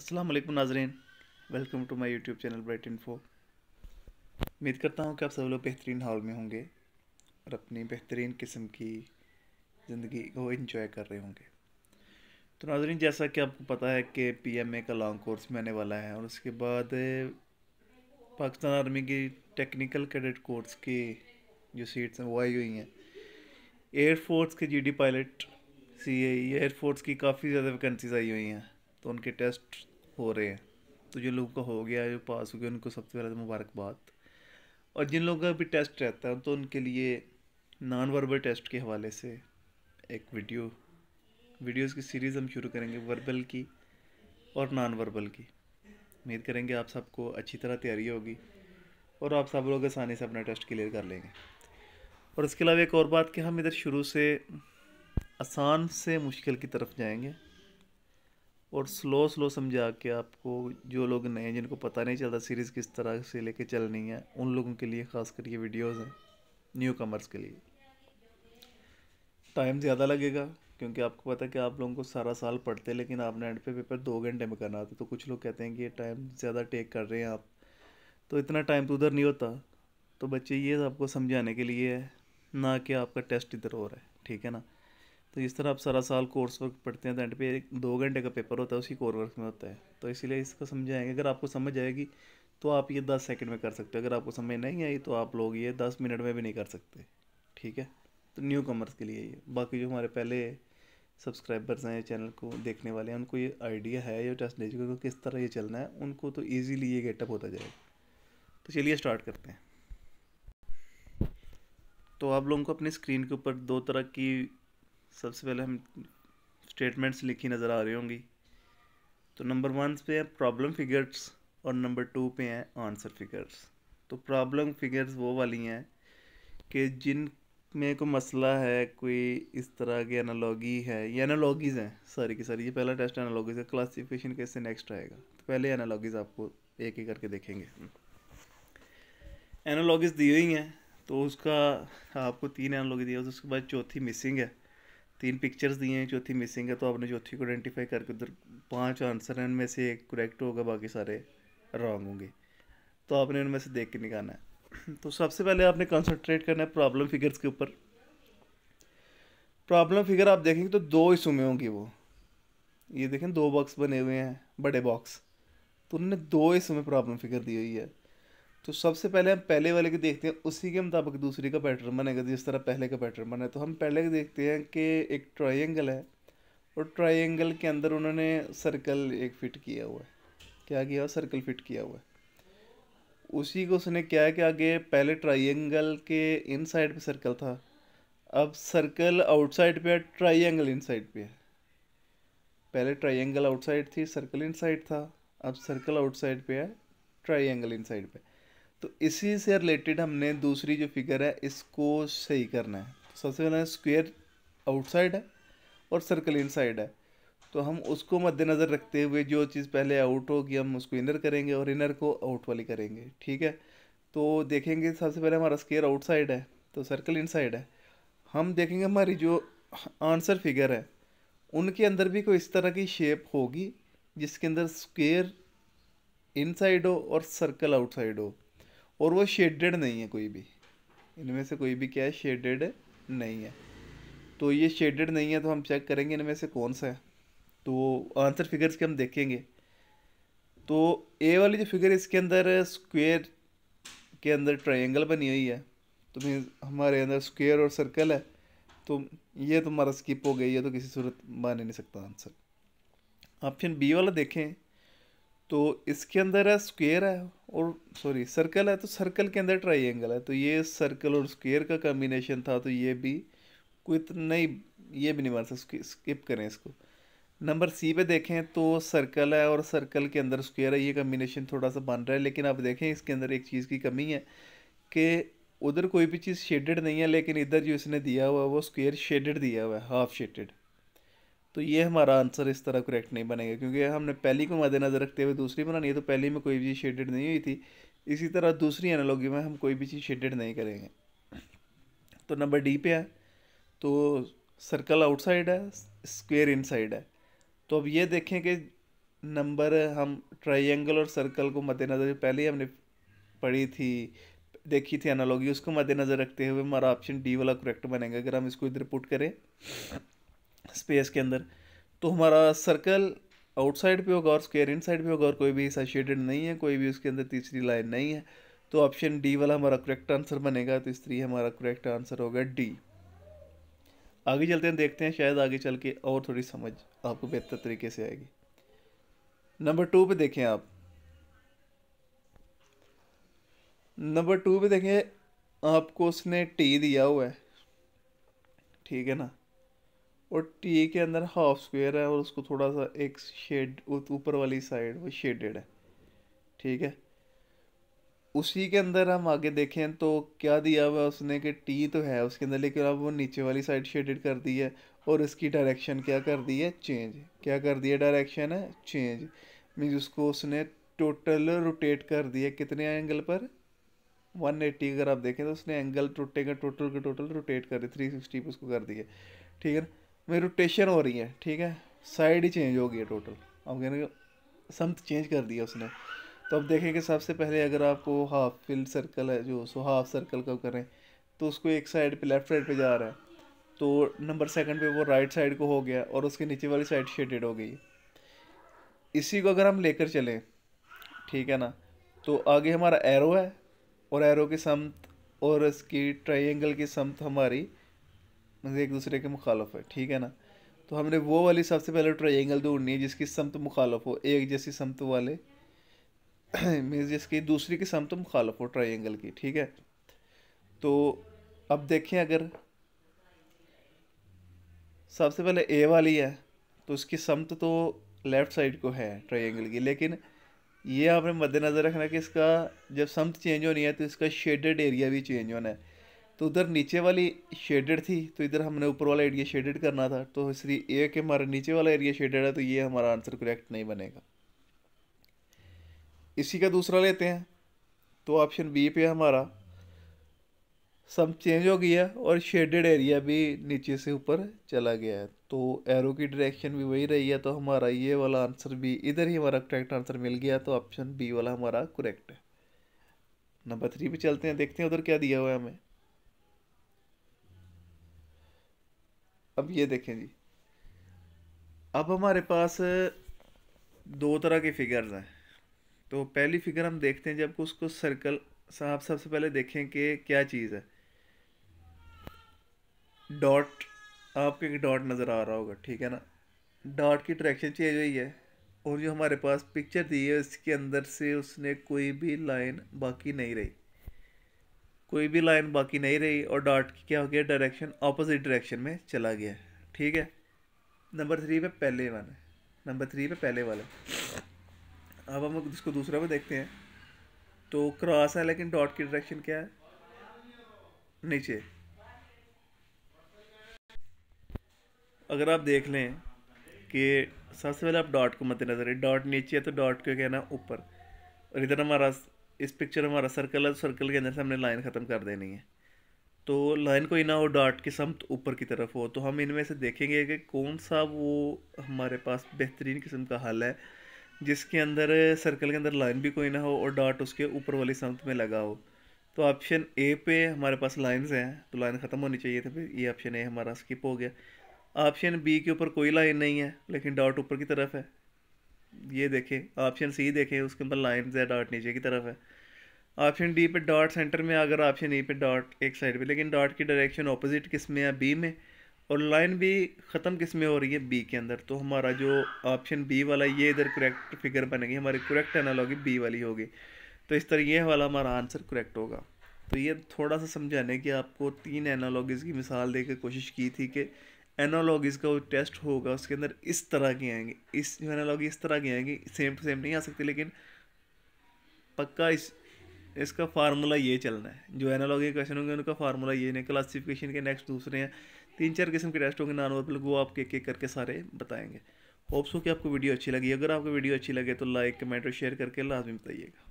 असलम नाजरन नाजरीन welcome to my YouTube channel Bright Info उम्मीद करता हूँ कि आप सब लोग बेहतरीन हाल में होंगे और अपनी बेहतरीन किस्म की ज़िंदगी को इन्जॉय कर रहे होंगे तो नाजरीन जैसा कि आपको पता है कि ए का लॉन्ग कोर्स में आने वाला है और उसके बाद पाकिस्तान आर्मी की टेक्निकल कैडेट कोर्स की जो सीट्स हैं वो आई हुई हैं एयरफोर्स के डी पायलट सी एयरफोर्स की काफ़ी ज़्यादा वैकेंसीज आई हुई हैं तो उनके टेस्ट हो रहे हैं तो जिन लोगों का हो गया जो पास हो गया उनको सबसे पहले तो मुबारकबाद और जिन लोगों का भी टेस्ट रहता है तो उनके लिए नॉन वर्बल टेस्ट के हवाले से एक वीडियो वीडियोस की सीरीज़ हम शुरू करेंगे वर्बल की और नॉन वर्बल की उम्मीद करेंगे आप सबको अच्छी तरह तैयारी होगी और आप सब लोग आसानी से अपना टेस्ट क्लियर कर लेंगे और इसके अलावा एक और बात कि हम इधर शुरू से आसान से मुश्किल की तरफ जाएंगे और स्लो स्लो समझा के आपको जो लोग नए हैं जिनको पता नहीं चलता सीरीज़ किस तरह से लेके चलनी है उन लोगों के लिए ख़ास कर ये वीडियोज़ हैं न्यू कमर्स के लिए टाइम ज़्यादा लगेगा क्योंकि आपको पता है कि आप लोगों को सारा साल पढ़ते लेकिन आपने एंड पे पेपर दो घंटे में करना होता तो कुछ लोग कहते हैं कि ये टाइम ज़्यादा टेक कर रहे हैं आप तो इतना टाइम तो उधर नहीं होता तो बच्चे ये आपको समझाने के लिए है ना कि आपका टेस्ट इधर हो रहा है ठीक है ना तो इस तरह आप सारा साल कोर्स वर्क पढ़ते हैं तो एंड पे एक दो घंटे का पेपर होता है उसी कोर वर्क में होता है तो इसलिए इसको समझाएंगे अगर आपको समझ आएगी तो आप ये दस सेकंड में कर सकते हो अगर आपको समझ नहीं आई तो आप लोग ये दस मिनट में भी नहीं कर सकते ठीक है तो न्यू कमर्स के लिए ये बाकी जो हमारे पहले सब्सक्राइबर्स हैं चैनल को देखने वाले हैं उनको ये आइडिया है ये टेस्ट लेज को किस तरह ये चलना है उनको तो ईजीली ये गेटअप होता जाएगा तो चलिए स्टार्ट करते हैं तो आप लोगों को अपनी स्क्रीन के ऊपर दो तरह की सबसे पहले हम स्टेटमेंट्स लिखी नज़र आ रही होंगी तो नंबर वन पे है प्रॉब्लम फिगर्स और नंबर टू पे हैं आंसर फिगर्स तो प्रॉब्लम फिगर्स वो वाली हैं कि जिन में कोई मसला है कोई इस तरह की एनालॉगी है ये एनालॉगीज़ हैं सारी की सारी ये पहला टेस्ट एनालॉगीज़ है क्लासिफिकेशन कैसे नेक्स्ट आएगा तो पहले एनालॉगीज़ आपको एक एक करके देखेंगे एनालॉगीज़ दी हुई हैं तो उसका आपको तीन एनालॉगी दी है उसके बाद चौथी मिसिंग है तीन पिक्चर्स दिए हैं चौथी मिसिंग है तो आपने चौथी को आइडेंटिफाई करके उधर पांच आंसर हैं उनमें से एक करेक्ट होगा बाकी सारे रॉन्ग होंगे तो आपने उनमें से देख के निकालना है तो सबसे पहले आपने कंसंट्रेट करना है प्रॉब्लम फिगर्स के ऊपर प्रॉब्लम फिगर आप देखेंगे तो दो हिस्सों में होंगी वो ये देखें दो बॉक्स बने हुए हैं बड़े बॉक्स तो उन्होंने दो हिस्सों में प्रॉब्लम फिगर दी हुई है तो सबसे पहले हम पहले वाले के देखते हैं उसी के मुताबिक दूसरे का पैटर्न बनेगा जिस तरह पहले का पैटर्न बना है तो हम पहले के देखते हैं कि एक ट्राइंगल है और ट्राइंगल के अंदर उन्होंने सर्कल एक फिट किया हुआ है क्या किया हुआ सर्कल फिट किया हुआ है उसी को उसने क्या है कि आगे पहले ट्राइंगल के इन साइड पर सर्कल था अब सर्कल आउटसाइड पे है ट्राइंगल इन साइड पर है पहले ट्राइंगल आउटसाइड थी सर्कल इन साइड था अब सर्कल आउटसाइड पे है ट्राइंगल इन साइड पे तो इसी से रिलेटेड हमने दूसरी जो फिगर है इसको सही करना है तो सबसे पहले स्क्वेयर आउटसाइड है और सर्कल इनसाइड है तो हम उसको मद्देनज़र रखते हुए जो चीज़ पहले आउट होगी हम उसको इनर करेंगे और इनर को आउट वाली करेंगे ठीक है तो देखेंगे सबसे पहले हमारा स्केयर आउटसाइड है तो सर्कल इनसाइड है हम देखेंगे हमारी जो आंसर फिगर है उनके अंदर भी कोई इस तरह की शेप होगी जिसके अंदर स्क्वेयर इनसाइड हो और सर्कल आउटसाइड हो और वो शेडेड नहीं है कोई भी इनमें से कोई भी क्या है शेडेड नहीं है तो ये शेडेड नहीं है तो हम चेक करेंगे इनमें से कौन सा है तो आंसर फिगर्स के हम देखेंगे तो ए वाली जो फिगर इसके अंदर स्क्वेयर के अंदर ट्रायंगल बनी हुई है तो मीन हमारे अंदर स्क्वेयर और सर्कल है तो ये तो हमारा स्किप हो गई है तो किसी सूरत मान नहीं सकता आंसर ऑप्शन बी वाला देखें तो इसके अंदर है स्क्वेयर है और सॉरी सर्कल है तो सर्कल के अंदर ट्राइंगल है तो ये सर्कल और स्क्वेयर का कॉम्बिनेशन था तो ये भी कोई इतना तो ही ये भी नहीं मानता स्किप करें इसको नंबर सी पे देखें तो सर्कल है और सर्कल के अंदर स्क्वायर है ये कम्बिनेशन थोड़ा सा बन रहा है लेकिन आप देखें इसके अंदर एक चीज़ की कमी है कि उधर कोई भी चीज़ शेडेड नहीं है लेकिन इधर जो इसने दिया हुआ है वो स्क्वायर शेडेड दिया हुआ है हाफ शेडेड तो ये हमारा आंसर इस तरह करेक्ट नहीं बनेगा क्योंकि हमने पहली को मद्देनज़र रखते हुए दूसरी बनानी है तो पहली में कोई भी चीज़ शेडेड नहीं हुई थी इसी तरह दूसरी एनालॉगी में हम कोई भी चीज़ शेडेड नहीं करेंगे तो नंबर डी पे है तो सर्कल आउटसाइड है स्क्वेयर इनसाइड है तो अब ये देखें कि नंबर हम ट्राइंगल और सर्कल को मद्देनज़र पहले हमने पढ़ी थी देखी थी एनालॉगी उसको मद्देनज़र रखते हुए हमारा ऑप्शन डी वाला करेक्ट बनेगा अगर हम इसको इधर पुट करें स्पेस के अंदर तो हमारा सर्कल आउटसाइड पे होगा और स्क्वायर इनसाइड पे होगा और कोई भी ऐसा शेडेड नहीं है कोई भी उसके अंदर तीसरी लाइन नहीं है तो ऑप्शन डी वाला हमारा करेक्ट आंसर बनेगा तो इस तरी हमारा करेक्ट आंसर होगा डी आगे चलते हैं देखते हैं शायद आगे चल के और थोड़ी समझ आपको बेहतर तरीके से आएगी नंबर टू पे देखें आप नंबर टू पे देखें आपको उसने टी दिया हुआ है ठीक है ना और टी ए के अंदर हाफ स्क्वेयर है और उसको थोड़ा सा एक शेड ऊपर वाली साइड वो शेडेड है ठीक है उसी के अंदर हम आगे देखें तो क्या दिया हुआ उसने कि टी तो है उसके अंदर लेकिन अब वो नीचे वाली साइड शेडेड कर दी है और इसकी डायरेक्शन क्या कर दी है चेंज क्या कर दिया डायरेक्शन है चेंज मीन्स उसको उसने टोटल रोटेट कर दिया कितने एंगल पर 180 अगर आप देखें तो उसने एंगल टोटे का टोटल का टोटल रोटेट कर दिया थ्री सिक्सटी उसको कर दिया ठीक है ना में रोटेशन हो रही है ठीक है साइड ही चेंज हो गई है टोटल अब कहने समत चेंज कर दिया उसने तो अब देखेंगे सबसे पहले अगर आपको हाफ फिल सर्कल है जो सो हाफ सर्कल का करें तो उसको एक साइड पे लेफ्ट साइड पे जा रहा है तो नंबर सेकंड पे वो राइट साइड को हो गया और उसके नीचे वाली साइड शेडेड हो गई इसी को अगर हम लेकर चलें ठीक है ना तो आगे हमारा एरो है और एरो की समत और इसकी ट्राइंगल की समत हमारी मतलब एक दूसरे के मुखालफ है ठीक है ना तो हमने वो वाली सबसे पहले ट्राइंगल ढूंढनी है जिसकी समत मुखालफ हो एक जैसी समत वाले मीन्स जिसकी दूसरी की समत मुखालफ हो ट्राइंगल की ठीक है तो अब देखें अगर सबसे पहले ए वाली है तो उसकी समत तो लेफ़्ट साइड को है ट्राइंगल की लेकिन ये आपने मद्देनज़र रखना कि इसका जब समत चेंज होनी है तो इसका शेडेड एरिया भी चेंज होना है तो उधर नीचे वाली शेडेड थी तो इधर हमने ऊपर वाला एरिया शेडेड करना था तो इसलिए ए के हमारा नीचे वाला एरिया शेडेड है तो ये हमारा आंसर करेक्ट नहीं बनेगा इसी का दूसरा लेते हैं तो ऑप्शन बी पे हमारा सब चेंज हो गया और शेडेड एरिया भी नीचे से ऊपर चला गया है तो एरो की डायरेक्शन भी वही रही है तो हमारा ये वाला आंसर भी इधर ही हमारा करेक्ट आंसर मिल गया तो ऑप्शन बी वाला हमारा करेक्ट है नंबर थ्री पे चलते हैं देखते हैं उधर क्या दिया हुआ है हमें अब ये देखें जी अब हमारे पास दो तरह के फिगर्स हैं तो पहली फिगर हम देखते हैं जब उसको सर्कल साहब सबसे पहले देखें कि क्या चीज़ है डॉट आपको एक डॉट नज़र आ रहा होगा ठीक है ना डॉट की डायरेक्शन चेंज हुई है और जो हमारे पास पिक्चर दी है इसके अंदर से उसने कोई भी लाइन बाकी नहीं रही कोई भी लाइन बाकी नहीं रही और डॉट की क्या हो गया डायरेक्शन ऑपोजिट डायरेक्शन में चला गया ठीक है नंबर थ्री पे पहले वाले नंबर थ्री पे पहले वाले अब हम इसको दूसरा पे देखते हैं तो क्रॉस है लेकिन डॉट की डायरेक्शन क्या है नीचे अगर आप देख लें कि सबसे पहले आप डॉट को मद्देनजर डॉट नीचे है तो डॉट को कहना ऊपर और इधर हमारा इस पिक्चर हमारा सर्कल है सर्कल के अंदर से हमने लाइन ख़त्म कर देनी है तो लाइन कोई ना हो डॉट की समत तो ऊपर की तरफ हो तो हम इनमें से देखेंगे कि कौन सा वो हमारे पास बेहतरीन किस्म का हल है जिसके अंदर सर्कल के अंदर लाइन भी कोई ना हो और डॉट उसके ऊपर वाली समत में लगा हो तो ऑप्शन ए पे हमारे पास लाइंस हैं तो लाइन ख़त्म होनी चाहिए तो फिर ये ऑप्शन ए हमारा स्किप हो गया ऑप्शन बी के ऊपर कोई लाइन नहीं है लेकिन डॉट ऊपर की तरफ है ये देखें ऑप्शन सी देखें उसके ऊपर लाइन या डॉट नीचे की तरफ है ऑप्शन डी पे डॉट सेंटर में अगर ऑप्शन ई e पे डॉट एक साइड पे लेकिन डॉट की डायरेक्शन ऑपोजिट किस में है बी में और लाइन भी ख़त्म किस में हो रही है बी के अंदर तो हमारा जो ऑप्शन बी वाला ये इधर करेक्ट फिगर बनेगी हमारी करेक्ट एनालॉगी बी वाली होगी तो इस तरह ये वाला हमारा आंसर करेक्ट होगा तो ये थोड़ा सा समझाने की आपको तीन एनालॉगीज़ की मिसाल देकर कोशिश की थी कि एनालॉगीज का टेस्ट होगा उसके अंदर इस तरह के आएंगे इस एनालॉगी इस तरह के आएंगे सेम टू सेम नहीं आ सकते लेकिन पक्का इस इसका फार्मूला ये चलना है जो एनालॉगी क्वेश्चन होंगे उनका फार्मूला ये नहीं क्लासिफिकेशन के नेक्स्ट दूसरे हैं तीन चार किस्म के टेस्ट होंगे नॉन वर्बल वो आप एक एक करके सारे बताएंगे होप्स हो कि आपको वीडियो अच्छी लगी अगर आपको वीडियो अच्छी लगे तो लाइक कमेंट और शेयर करके लाजमी बताइएगा